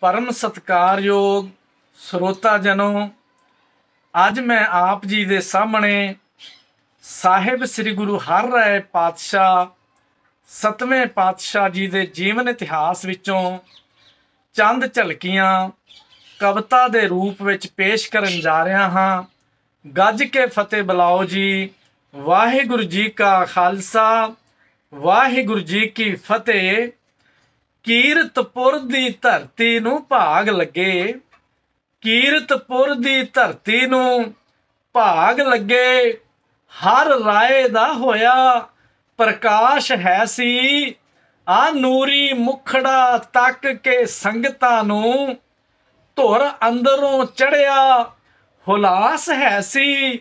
ਪਰਮ ਸਤਕਾਰਯੋਗ ਸਰੋਤਾ ਜਨੋ ਅੱਜ ਮੈਂ ਆਪ ਜੀ ਦੇ ਸਾਹਮਣੇ ਸਾਹਿਬ ਸ੍ਰੀ ਗੁਰੂ ਹਰ ਰਾਏ ਪਾਤਸ਼ਾਹ ਸਤਵੇਂ ਪਾਤਸ਼ਾਹ ਜੀ ਦੇ ਜੀਵਨ ਇਤਿਹਾਸ ਵਿੱਚੋਂ ਚੰਦ ਝਲਕੀਆਂ ਕਵਿਤਾ ਦੇ ਰੂਪ ਵਿੱਚ ਪੇਸ਼ ਕਰਨ ਜਾ ਰਿਹਾ ਹਾਂ ਗੱਜ ਕੇ ਫਤਿਹ ਬਲਾਓ ਜੀ ਵਾਹਿਗੁਰੂ ਜੀ ਕਾ ਖਾਲਸਾ ਵਾਹਿਗੁਰੂ ਜੀ ਕੀ ਫਤਿਹ ਕੀਰਤਪੁਰ ਦੀ ਧਰਤੀ ਨੂੰ ਭਾਗ ਲੱਗੇ ਕੀਰਤਪੁਰ ਦੀ ਧਰਤੀ ਨੂੰ ਭਾਗ ਲੱਗੇ ਹਰ ਰਾਏ ਦਾ ਹੋਇਆ ਪ੍ਰਕਾਸ਼ ਹੈ ਸੀ ਆ ਨੂਰੀ ਮੁਖੜਾ ਤੱਕ ਕੇ ਸੰਗਤਾਂ ਨੂੰ ਧੁਰ ਅੰਦਰੋਂ ਚੜਿਆ ਹੁਲਾਸ ਹੈ ਸੀ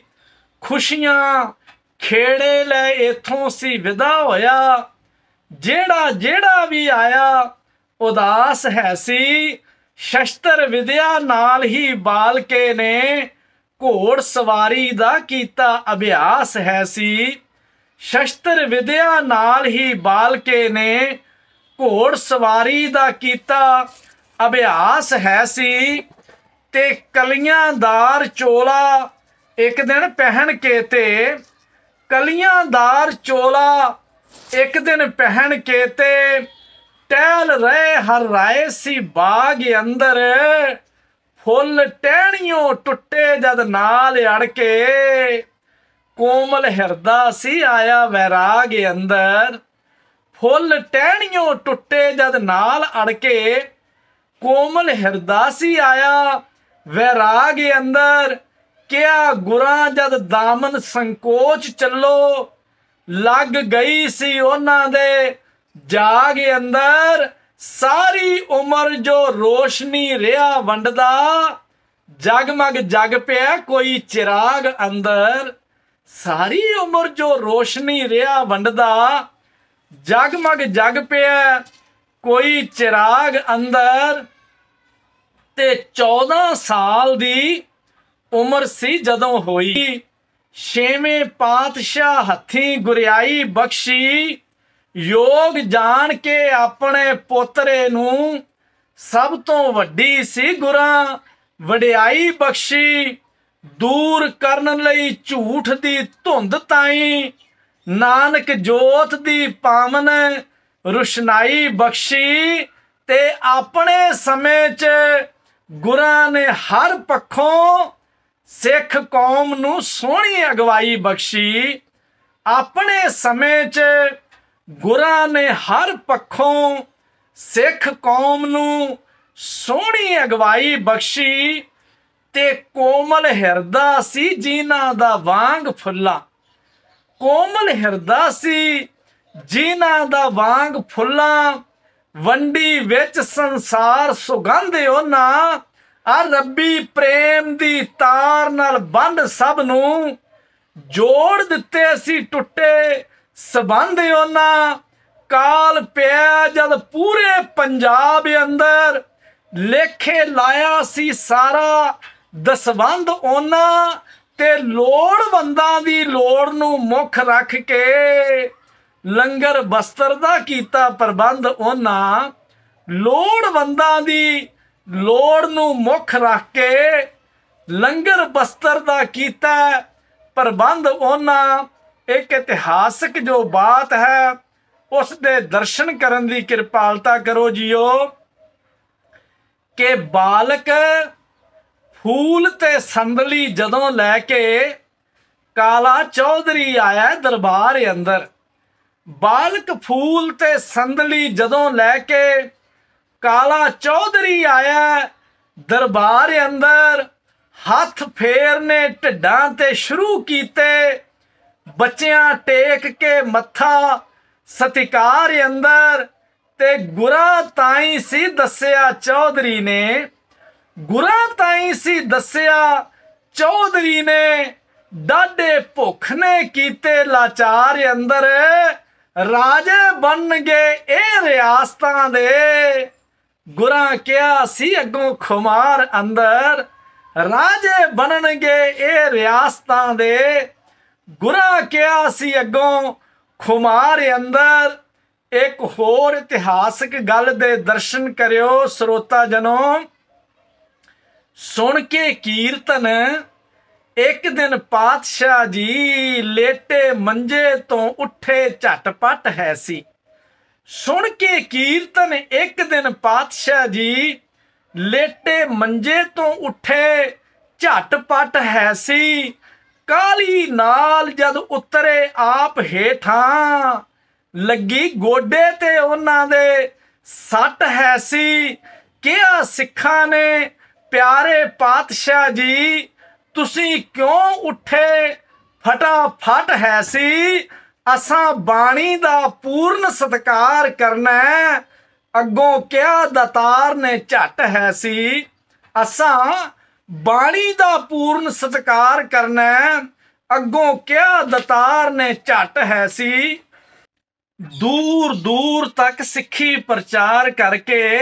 ਖੁਸ਼ੀਆਂ ਖੇੜੇ ਲੈ ਇਥੋਂ ਸੀ ਵਿਦਾ ਹੋਇਆ ਜਿਹੜਾ ਜਿਹੜਾ ਵੀ ਆਇਆ ਉਦਾਸ ਹੈ ਸੀ ਸ਼ਸਤਰ ਵਿਦਿਆ ਨਾਲ ਹੀ ਬਾਲਕੇ ਨੇ ਘੋੜ ਸਵਾਰੀ ਦਾ ਕੀਤਾ ਅਭਿਆਸ ਹੈ ਸੀ ਸ਼ਸਤਰ ਵਿਦਿਆ ਨਾਲ ਹੀ ਬਾਲਕੇ ਨੇ ਘੋੜ ਸਵਾਰੀ ਦਾ ਕੀਤਾ ਅਭਿਆਸ ਹੈ ਸੀ ਤੇ ਕਲੀਆਂਦਾਰ ਚੋਲਾ ਇੱਕ ਦਿਨ ਪਹਿਨ ਕੇ ਤੇ ਕਲੀਆਂਦਾਰ ਚੋਲਾ ਇੱਕ ਦਿਨ ਪਹਿਣ ਕੇ ਤੇ ਟਹਿਲ ਰਹੇ ਹਰ ਰਾਏ ਸੀ ਬਾਗ ਅੰਦਰ ਫੁੱਲ ਟਹਿਣੀਓ ਟੁੱਟੇ ਜਦ ਨਾਲ ਅੜ ਕੇ ਕੋਮਲ ਹਿਰਦਾ ਸੀ ਆਇਆ ਵੈਰਾਗ ਅੰਦਰ ਫੁੱਲ ਟਹਿਣੀਓ ਟੁੱਟੇ ਜਦ ਨਾਲ ਅੜ ਕੇ ਕੋਮਲ ਹਿਰਦਾ ਸੀ ਆਇਆ ਵੈਰਾਗ ਅੰਦਰ ਕਿਆ ਗੁਰਾਂ ਜਦ ਦਾਮਨ ਸੰਕੋਚ ਚੱਲੋ ਲੱਗ ਗਈ ਸੀ ਉਹਨਾਂ ਦੇ ਜਾਗ ਅੰਦਰ ਸਾਰੀ ਉਮਰ ਜੋ ਰੋਸ਼ਨੀ ਰਿਆ ਵੰਡਦਾ ਜਗਮਗ ਜਗ ਪਿਆ ਕੋਈ ਚਿਰਾਗ ਅੰਦਰ ਸਾਰੀ ਉਮਰ ਜੋ ਰੋਸ਼ਨੀ ਰਿਆ ਵੰਡਦਾ ਜਗਮਗ ਜਗ ਪਿਆ ਕੋਈ ਚਿਰਾਗ ਅੰਦਰ ਤੇ 14 ਸਾਲ ਦੀ ਉਮਰ ਸੀ ਜਦੋਂ ਹੋਈ ਛੇਵੇਂ ਪਾਤਸ਼ਾਹ ਹੱਥੀ ਗੁਰਿਆਈ ਬਖਸ਼ੀ ਯੋਗ ਜਾਣ ਕੇ ਆਪਣੇ ਪੋਤਰੇ ਨੂੰ ਸਭ ਤੋਂ ਵੱਡੀ ਸੀ ਗੁਰਾਂ ਵਡਿਆਈ ਬਖਸ਼ੀ ਦੂਰ ਕਰਨ ਲਈ ਝੂਠ ਦੀ ਧੁੰਦ ਤਾਈ ਨਾਨਕ ਜੋਤ ਦੀ ਪਾਵਨ ਰੁਸ਼ਨਾਈ ਬਖਸ਼ੀ ਤੇ ਆਪਣੇ ਸਮੇਂ 'ਚ ਗੁਰਾਂ ਨੇ ਹਰ ਪੱਖੋਂ ਸਿੱਖ ਕੌਮ ਨੂੰ ਸੋਹਣੀ ਅਗਵਾਈ ਬਖਸ਼ੀ ਆਪਣੇ ਸਮੇਂ 'ਚ ਗੁਰਾਂ ਨੇ ਹਰ ਪੱਖੋਂ ਸਿੱਖ ਕੌਮ ਨੂੰ ਸੋਹਣੀ ਅਗਵਾਈ ਬਖਸ਼ੀ ਤੇ ਕੋਮਲ ਹਿਰਦਾ ਸੀ ਜੀਨਾ ਦਾ ਵਾਂਗ ਫੁੱਲਾ ਕੋਮਲ ਹਿਰਦਾ ਸੀ ਜੀਨਾ ਦਾ ਵਾਂਗ ਫੁੱਲਾ ਵੰਡੀ ਵਿੱਚ ਸੰਸਾਰ ਸੁਗੰਧ ਉਹਨਾ ਆ ਰੱਬੀ ਪ੍ਰੇਮ ਦੀ ਤਾਰ ਨਾਲ ਬੰਦ ਸਭ ਨੂੰ ਜੋੜ ਦਿੱਤੇ ਅਸੀਂ ਟੁੱਟੇ ਸਬੰਧ ਉਹਨਾਂ ਕਾਲ ਪਿਆ ਜਦ ਪੂਰੇ ਪੰਜਾਬ ਅੰਦਰ ਲੇਖੇ ਲਾਇਆ ਸੀ ਸਾਰਾ ਦਸਵੰਧ ਉਹਨਾਂ ਤੇ ਲੋੜਵੰਦਾਂ ਦੀ ਲੋੜ ਨੂੰ ਮੁੱਖ ਰੱਖ ਕੇ ਲੰਗਰ ਬਸਤਰ ਦਾ ਕੀਤਾ ਪ੍ਰਬੰਧ ਉਹਨਾਂ ਲੋੜਵੰਦਾਂ ਦੀ ਲੋੜ ਨੂੰ ਮੁੱਖ ਰੱਖ ਕੇ ਲੰਗਰ ਬਸਤਰ ਦਾ ਕੀਤਾ ਪ੍ਰਬੰਧ ਉਹਨਾਂ ਇੱਕ ਇਤਿਹਾਸਕ ਜੋ ਬਾਤ ਹੈ ਉਸ ਦੇ ਦਰਸ਼ਨ ਕਰਨ ਦੀ ਕਿਰਪਾਲਤਾ ਕਰੋ ਜੀਓ ਕਿ ਬਾਲਕ ਫੂਲ ਤੇ ਸੰਦਲੀ ਜਦੋਂ ਲੈ ਕੇ ਕਾਲਾ ਚੌਧਰੀ ਆਇਆ ਦਰਬਾਰ ਅੰਦਰ ਬਾਲਕ ਫੂਲ ਤੇ ਸੰਦਲੀ ਜਦੋਂ ਲੈ ਕੇ ਕਾਲਾ ਚੌਧਰੀ ਆਇਆ ਦਰਬਾਰ ਅੰਦਰ ਹੱਥ ਫੇਰ ਨੇ ਤੇ ਸ਼ੁਰੂ ਕੀਤੇ ਬੱਚਿਆਂ ਟੇਕ ਕੇ ਮੱਥਾ ਸਤਿਕਾਰ ਅੰਦਰ ਤੇ ਗੁਰਾ ਤਾਈ ਸੀ ਦੱਸਿਆ ਚੌਧਰੀ ਨੇ ਗੁਰਾ ਤਾਈ ਸੀ ਦੱਸਿਆ ਚੌਧਰੀ ਨੇ ਡਾਡੇ ਭੁੱਖ ਨੇ ਕੀਤੇ ਲਾਚਾਰ ਅੰਦਰ ਰਾਜੇ ਬਣ ਗਏ ਇਹ ਰਿਆਸਤਾਂ ਦੇ ਗੁਰਾਂ ਕਿਆ ਸੀ ਅੱਗੋਂ ਖੁਮਾਰ ਅੰਦਰ ਰਾਜੇ ਬਣਨਗੇ ਇਹ ਰਿਆਸਤਾਂ ਦੇ ਗੁਰਾਂ ਕਿਆ ਸੀ ਅੱਗੋਂ ਖੁਮਾਰ ਅੰਦਰ ਇੱਕ ਹੋਰ ਇਤਿਹਾਸਕ ਗੱਲ ਦੇ ਦਰਸ਼ਨ ਕਰਿਓ ਸਰੋਤਾ ਜਨੋ ਸੁਣ ਕੇ ਕੀਰਤਨ ਇੱਕ ਦਿਨ ਪਾਤਸ਼ਾਹ ਜੀ ਲੇਟੇ ਮੰਜੇ ਤੋਂ ਉੱਠੇ ਝਟਪਟ ਹੈ ਸੀ ਸੁਣ ਕੇ ਕੀਰਤਨ ਇੱਕ ਦਿਨ ਪਾਤਸ਼ਾਹ ਜੀ ਲੇਟੇ ਮੰਜੇ ਤੋਂ ਉੱਠੇ ਝਟਪਟ ਹੈਸੀ ਕਾਲੀ ਨਾਲ ਜਦ ਉਤਰੇ ਆਪ ਹੇਠਾਂ ਲੱਗੀ ਗੋਡੇ ਤੇ ਉਹਨਾਂ ਦੇ ਸੱਟ ਹੈਸੀ ਕਿਹਾ ਸਿੱਖਾਂ ਨੇ ਪਿਆਰੇ ਪਾਤਸ਼ਾਹ ਜੀ ਤੁਸੀਂ ਕਿਉਂ ਉੱਠੇ ਫਟਾਫਟ ਹੈਸੀ ਅਸਾਂ ਬਾਣੀ ਦਾ ਪੂਰਨ ਸਤਕਾਰ ਕਰਨਾ ਅੱਗੋਂ ਕਿਹਾ ਦਤਾਰ ਨੇ ਝਟ ਹੈ ਸੀ ਅਸਾਂ ਬਾਣੀ ਦਾ ਪੂਰਨ ਸਤਕਾਰ ਕਰਨਾ ਅੱਗੋਂ ਕਿਹਾ ਦਤਾਰ ਨੇ ਝਟ ਹੈ ਸੀ ਦੂਰ ਦੂਰ ਤੱਕ ਸਿੱਖੀ ਪ੍ਰਚਾਰ ਕਰਕੇ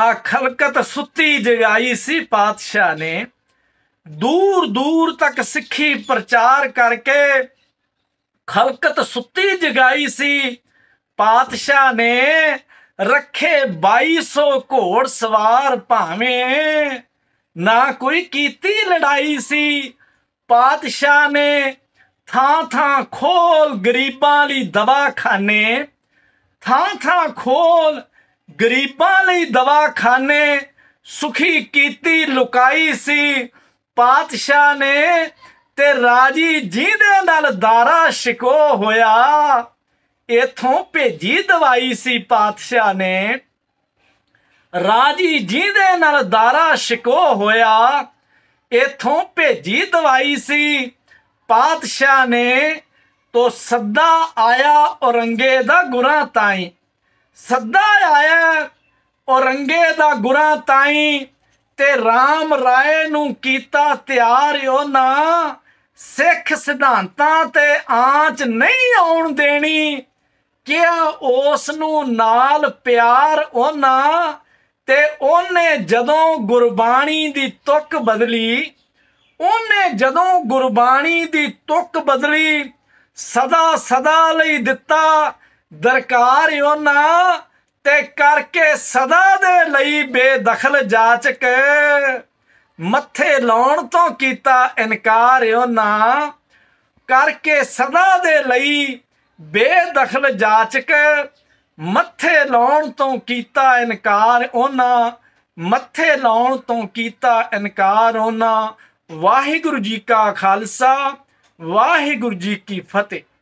ਆ ਖਲਕਤ ਸੁੱਤੀ ਜਗਾਈ ਸੀ ਪਾਤਸ਼ਾਹ ਨੇ ਦੂਰ ਦੂਰ ਤੱਕ ਸਿੱਖੀ ਪ੍ਰਚਾਰ ਕਰਕੇ ਖਲਕਤ ਸੁੱਤੀ ਜਗਾਈ ਸੀ ਪਾਤਸ਼ਾਹ ਨੇ ਰੱਖੇ 2200 ਘੋੜ ਸਵਾਰ ਭਾਵੇਂ ਨਾ ਕੋਈ ਕੀਤੀ ਲੜਾਈ ਸੀ ਪਾਤਸ਼ਾਹ ਨੇ ਥਾਂ ਥਾਂ ਖੋਲ ਗਰੀਬਾਂ ਲਈ ਦਵਾਖਾਨੇ ਥਾਂ ਥਾਂ ਖੋਲ ਗਰੀਬਾਂ ਲਈ ਦਵਾਖਾਨੇ ਸੁਖੀ ਕੀਤੀ ਲੁਕਾਈ ਸੀ ਪਾਤਸ਼ਾਹ ਨੇ ਤੇ ਰਾਜੀ ਜਿਹਦੇ ਨਾਲ ਦਾਰਾ ਸ਼ਿਕੋ ਹੋਇਆ ਇਥੋਂ ਭੇਜੀ ਦਵਾਈ ਸੀ ਪਾਤਸ਼ਾਹ ਨੇ ਰਾਜੀ ਜਿਹਦੇ ਨਾਲ ਦਾਰਾ ਸ਼ਿਕੋ ਹੋਇਆ ਇਥੋਂ ਭੇਜੀ ਦਵਾਈ ਸੀ ਪਾਤਸ਼ਾਹ ਨੇ ਤੋ ਸੱਦਾ ਆਇਆ ਔਰੰਗੇ ਦਾ ਗੁਰਾਂ ਤਾਈ ਸੱਦਾ ਆਇਆ ਔਰੰਗੇ ਦਾ ਗੁਰਾਂ ਤਾਈ ਤੇ RAM ਰਾਏ ਨੂੰ ਕੀਤਾ ਤਿਆਰ ਹੋ ਨਾ ਸਿੱਖ ਸਿਧਾਂਤਾਂ ਤੇ ਆਂਚ ਨਹੀਂ ਆਉਣ ਦੇਣੀ ਕਿਆ ਉਸ ਨੂੰ ਨਾਲ ਪਿਆਰ ਉਹਨਾਂ ਤੇ ਉਹਨੇ ਜਦੋਂ ਗੁਰਬਾਣੀ ਦੀ ਤੁਕ ਬਦਲੀ ਉਹਨੇ ਜਦੋਂ ਗੁਰਬਾਣੀ ਦੀ ਤੁਕ ਬਦਲੀ ਸਦਾ ਸਦਾ ਲਈ ਦਿੱਤਾ ਦਰਕਾਰ ਉਹਨਾਂ ਤੇ ਕਰਕੇ ਸਦਾ ਦੇ ਲਈ ਬੇਦਖਲ ਜਾਚਕ ਮੱਥੇ ਲਾਉਣ ਤੋਂ ਕੀਤਾ ਇਨਕਾਰ ਉਹਨਾਂ ਕਰਕੇ ਸਦਾ ਦੇ ਲਈ ਬੇਦਖਲ ਜਾਚਕ ਮੱਥੇ ਲਾਉਣ ਤੋਂ ਕੀਤਾ ਇਨਕਾਰ ਉਹਨਾਂ ਮੱਥੇ ਲਾਉਣ ਤੋਂ ਕੀਤਾ ਇਨਕਾਰ ਉਹਨਾਂ ਵਾਹਿਗੁਰੂ ਜੀ ਕਾ ਖਾਲਸਾ ਵਾਹਿਗੁਰੂ ਜੀ ਕੀ ਫਤਿਹ